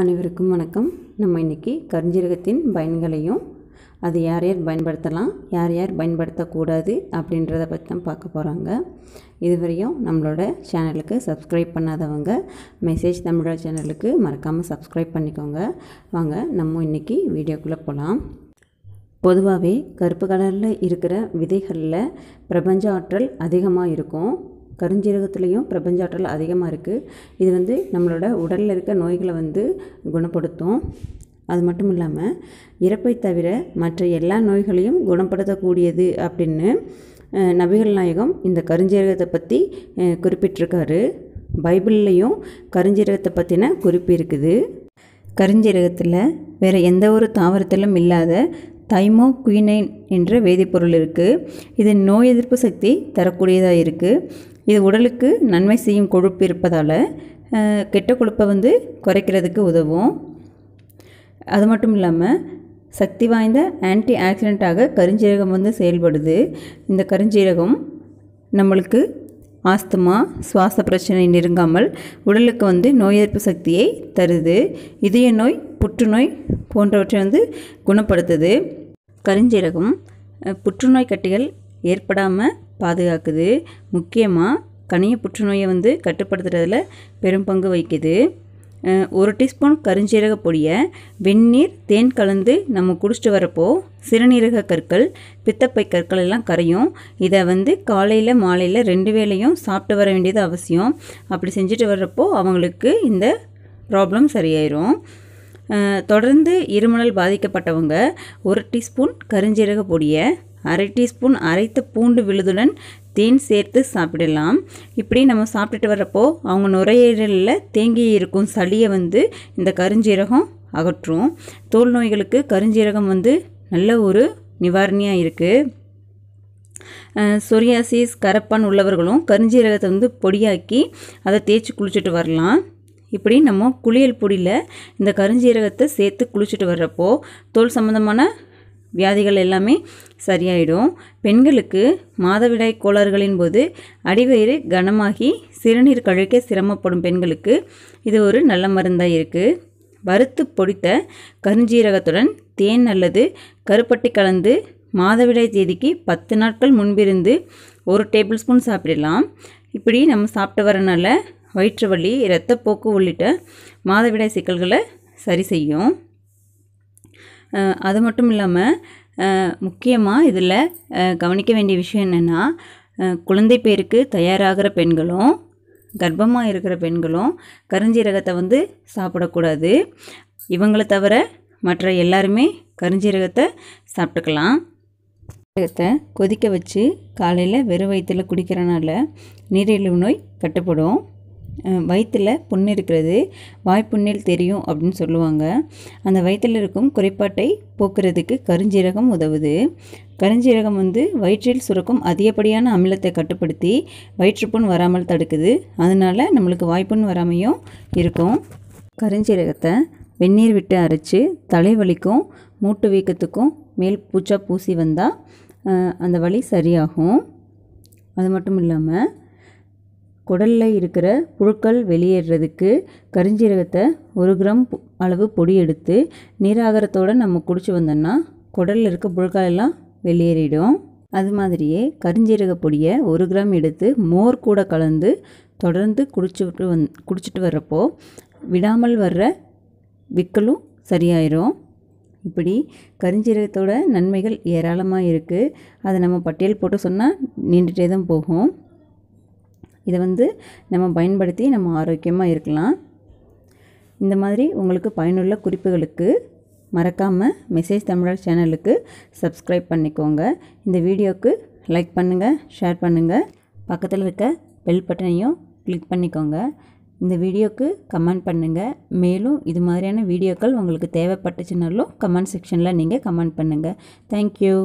அனைவருக்கும் வணக்கம் நம்ம இன்றைக்கி கருஞ்சீரகத்தின் பயன்களையும் அது யார் யார் பயன்படுத்தலாம் யார் யார் பயன்படுத்தக்கூடாது அப்படின்றத பற்றி தான் பார்க்க போகிறாங்க இதுவரையும் நம்மளோட சேனலுக்கு சப்ஸ்கிரைப் பண்ணாதவங்க மெசேஜ் தமிழோட சேனலுக்கு மறக்காமல் சப்ஸ்கிரைப் பண்ணிக்கோங்க வாங்க நம்ம இன்றைக்கி வீடியோக்குள்ளே போகலாம் பொதுவாகவே கருப்பு கலரில் இருக்கிற விதைகளில் பிரபஞ்ச ஆற்றல் அதிகமாக இருக்கும் கருஞ்சீரகத்துலேயும் பிரபஞ்ச ஆற்றல் அதிகமாக இருக்குது இது வந்து நம்மளோட உடலில் இருக்க நோய்களை வந்து குணப்படுத்தும் அது மட்டும் இல்லாமல் இறப்பை தவிர மற்ற எல்லா நோய்களையும் குணப்படுத்தக்கூடியது அப்படின்னு நபிகள் நாயகம் இந்த கருஞ்சீரகத்தை பற்றி குறிப்பிட்டிருக்காரு பைபிள்லேயும் கருஞ்சீரகத்தை பற்றின குறிப்பு இருக்குது கருஞ்சீரகத்தில் வேறு எந்த ஒரு தாவரத்திலும் இல்லாத தைமோ குயினைன் என்ற வேதிப்பொருள் இருக்குது இது நோய் எதிர்ப்பு சக்தி தரக்கூடியதாக இருக்குது இது உடலுக்கு நன்மை செய்யும் கொழுப்பு இருப்பதால் கெட்ட கொழுப்பை வந்து குறைக்கிறதுக்கு உதவும் அது மட்டும் இல்லாமல் சக்தி வாய்ந்த ஆன்டி ஆக்சிடெண்ட்டாக கருஞ்சீரகம் வந்து செயல்படுது இந்த கருஞ்சீரகம் நம்மளுக்கு ஆஸ்துமா சுவாச பிரச்சனை நெருங்காமல் உடலுக்கு வந்து நோய் எதிர்ப்பு சக்தியை தருது இதய நோய் புற்றுநோய் போன்றவற்றை வந்து குணப்படுத்துது கருஞ்சீரகம் புற்றுநோய் கட்டிகள் ஏற்படாமல் பாதுகாக்குது முக்கியமாக கனிய புற்றுநோயை வந்து கட்டுப்படுத்துறதுல பெரும் பங்கு வகிக்குது ஒரு டீஸ்பூன் கருஞ்சீரக பொடியை வெந்நீர் தேன் கலந்து நம்ம குடிச்சிட்டு வரப்போ சிறுநீரக கற்கள் பித்தப்பை கற்கள் எல்லாம் கரையும் இதை வந்து காலையில் மாலையில் ரெண்டு வேலையும் சாப்பிட்டு வர வேண்டியது அவசியம் அப்படி செஞ்சுட்டு வர்றப்போ அவங்களுக்கு இந்த ப்ராப்ளம் சரியாயிரும் தொடர்ந்து இருமலால் பாதிக்கப்பட்டவங்க ஒரு டீஸ்பூன் கருஞ்சீரக பொடியை அரை டீஸ்பூன் அரைத்த பூண்டு விழுதுடன் தேன் சேர்த்து சாப்பிடலாம் இப்படி நம்ம சாப்பிட்டுட்டு வரப்போ அவங்க நுரையீரலில் தேங்கி இருக்கும் சளியை வந்து இந்த கருஞ்சீரகம் அகற்றும் தோல் நோய்களுக்கு கருஞ்சீரகம் வந்து நல்ல ஒரு நிவாரணியாக இருக்குது சொரியாசிஸ் கரப்பான் உள்ளவர்களும் கருஞ்சீரகத்தை வந்து பொடியாக்கி அதை தேய்ச்சி குளிச்சுட்டு வரலாம் இப்படி நம்ம குளியல் பொடியில் இந்த கருஞ்சீரகத்தை சேர்த்து குளிச்சுட்டு வர்றப்போ தோல் சம்மந்தமான வியாதிகள் எல்லாமே சரியாயிடும் பெண்களுக்கு மாதவிடாய் கோளாறுகளின் போது அடிவயிறு கனமாகி சிறுநீர் கழிக்க சிரமப்படும் பெண்களுக்கு இது ஒரு நல்ல மருந்தாக இருக்குது வறுத்து பொடித்த கருஞ்சீரகத்துடன் தேன் அல்லது கருப்பட்டி கலந்து மாதவிடாய் தேதிக்கு பத்து நாட்கள் முன்பிருந்து ஒரு டேபிள் ஸ்பூன் சாப்பிடலாம் இப்படி நம்ம சாப்பிட்டு வரனால வயிற்று வலி இரத்தப்போக்கு உள்ளிட்ட மாதவிடாய் சிக்கல்களை சரி செய்யும் அது மட்டும் இல்லாமல் முக்கியமாக இதில் கவனிக்க வேண்டிய விஷயம் என்னென்னா குழந்தை பேருக்கு தயாராகிற பெண்களும் கர்ப்பமாக இருக்கிற பெண்களும் கருஞ்சீரகத்தை வந்து சாப்பிடக்கூடாது இவங்களை தவிர மற்ற எல்லாருமே கருஞ்சீரகத்தை சாப்பிட்டுக்கலாம் கொதிக்க வச்சு காலையில் வெறும் வயிற்றில் குடிக்கிறனால நீரிழிவு நோய் கட்டுப்படும் வயிற்றில் புண்ணு இருக்கிறது வாய்ப்புண்ணில் தெரியும் அப்படின்னு சொல்லுவாங்க அந்த வயிற்றில் இருக்கும் குறைபாட்டை போக்குறதுக்கு கருஞ்சீரகம் உதவுது கருஞ்சீரகம் வந்து வயிற்றில் சுரக்கும் அதிகப்படியான அமிலத்தை கட்டுப்படுத்தி வயிற்றுப்புண் வராமல் தடுக்குது அதனால் நம்மளுக்கு வாய்ப்புண் வராமையும் இருக்கும் கருஞ்சீரகத்தை வெந்நீர் விட்டு அரைச்சி தலைவலிக்கும் மூட்டு வீக்கத்துக்கும் மேல் பூச்சா பூசி வந்தால் அந்த வலி சரியாகும் அது மட்டும் இல்லாமல் குடலில் இருக்கிற புழுக்கள் வெளியேறதுக்கு கரிஞ்சீரகத்தை ஒரு கிராம் அளவு பொடி எடுத்து நீராகரத்தோடு நம்ம குடிச்சு வந்தோம்னா குடலில் இருக்க புழுக்கள் எல்லாம் வெளியேறிடும் அது மாதிரியே கரிஞ்சீரக பொடியை ஒரு கிராம் எடுத்து மோர் கூட கலந்து தொடர்ந்து குடிச்சுட்டு வந் குடிச்சிட்டு வர்றப்போ விடாமல் வர்ற விக்கலும் சரியாயிரும் இப்படி கரிஞ்சீரகத்தோட நன்மைகள் ஏராளமாக இருக்குது அதை நம்ம பட்டியல் போட்டு சொன்னால் நீண்டுகிட்டே தான் போகும் இதை வந்து நம்ம பயன்படுத்தி நம்ம ஆரோக்கியமாக இருக்கலாம் இந்த மாதிரி உங்களுக்கு பயனுள்ள குறிப்புகளுக்கு மறக்காமல் மெசேஜ் தமிழர் சேனலுக்கு சப்ஸ்கிரைப் பண்ணிக்கோங்க இந்த வீடியோவுக்கு லைக் பண்ணுங்கள் ஷேர் பண்ணுங்கள் பக்கத்தில் இருக்க பெல் பட்டனையும் கிளிக் பண்ணிக்கோங்க இந்த வீடியோவுக்கு கமெண்ட் பண்ணுங்கள் மேலும் இது மாதிரியான வீடியோக்கள் உங்களுக்கு தேவைப்பட்டுச்சுனாலும் கமெண்ட் செக்ஷனில் நீங்கள் கமெண்ட் பண்ணுங்கள் தேங்க்யூ